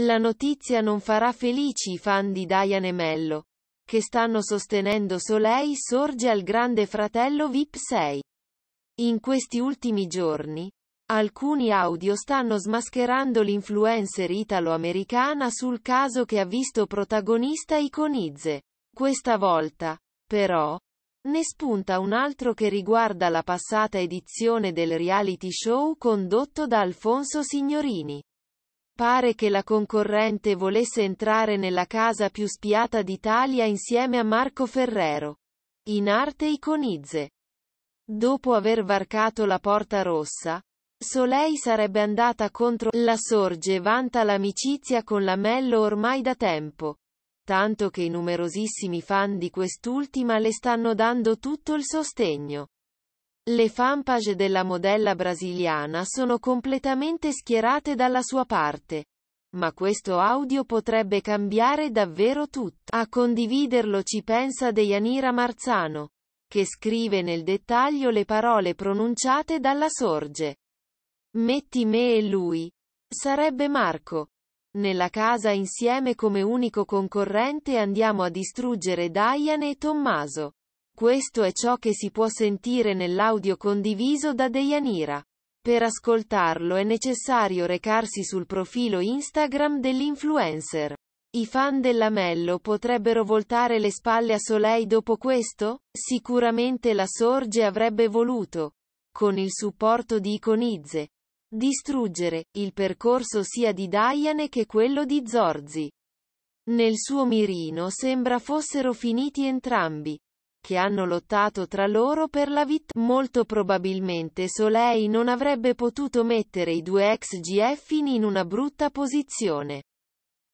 La notizia non farà felici i fan di Diane Mello, che stanno sostenendo Soleil sorge al grande fratello VIP 6. In questi ultimi giorni, alcuni audio stanno smascherando l'influencer italo-americana sul caso che ha visto protagonista Iconize. Questa volta, però, ne spunta un altro che riguarda la passata edizione del reality show condotto da Alfonso Signorini. Pare che la concorrente volesse entrare nella casa più spiata d'Italia insieme a Marco Ferrero. In arte iconizze. Dopo aver varcato la porta rossa, Solei sarebbe andata contro la Sorge e vanta l'amicizia con Lamello ormai da tempo. Tanto che i numerosissimi fan di quest'ultima le stanno dando tutto il sostegno. Le fanpage della modella brasiliana sono completamente schierate dalla sua parte. Ma questo audio potrebbe cambiare davvero tutto. A condividerlo ci pensa Deianira Marzano, che scrive nel dettaglio le parole pronunciate dalla sorge. Metti me e lui. Sarebbe Marco. Nella casa insieme come unico concorrente andiamo a distruggere Diane e Tommaso. Questo è ciò che si può sentire nell'audio condiviso da Deianira. Per ascoltarlo è necessario recarsi sul profilo Instagram dell'influencer. I fan dell'Amello potrebbero voltare le spalle a Solei dopo questo? Sicuramente la Sorge avrebbe voluto, con il supporto di Iconizze, distruggere il percorso sia di Diane che quello di Zorzi. Nel suo mirino sembra fossero finiti entrambi che hanno lottato tra loro per la vita. Molto probabilmente Soleil non avrebbe potuto mettere i due ex GFini in una brutta posizione.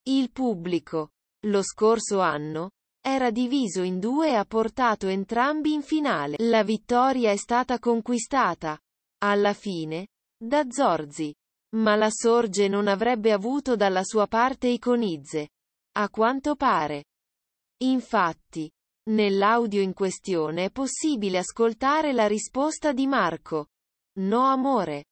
Il pubblico, lo scorso anno, era diviso in due e ha portato entrambi in finale. La vittoria è stata conquistata, alla fine, da Zorzi. Ma la Sorge non avrebbe avuto dalla sua parte i A quanto pare. Infatti, Nell'audio in questione è possibile ascoltare la risposta di Marco. No amore.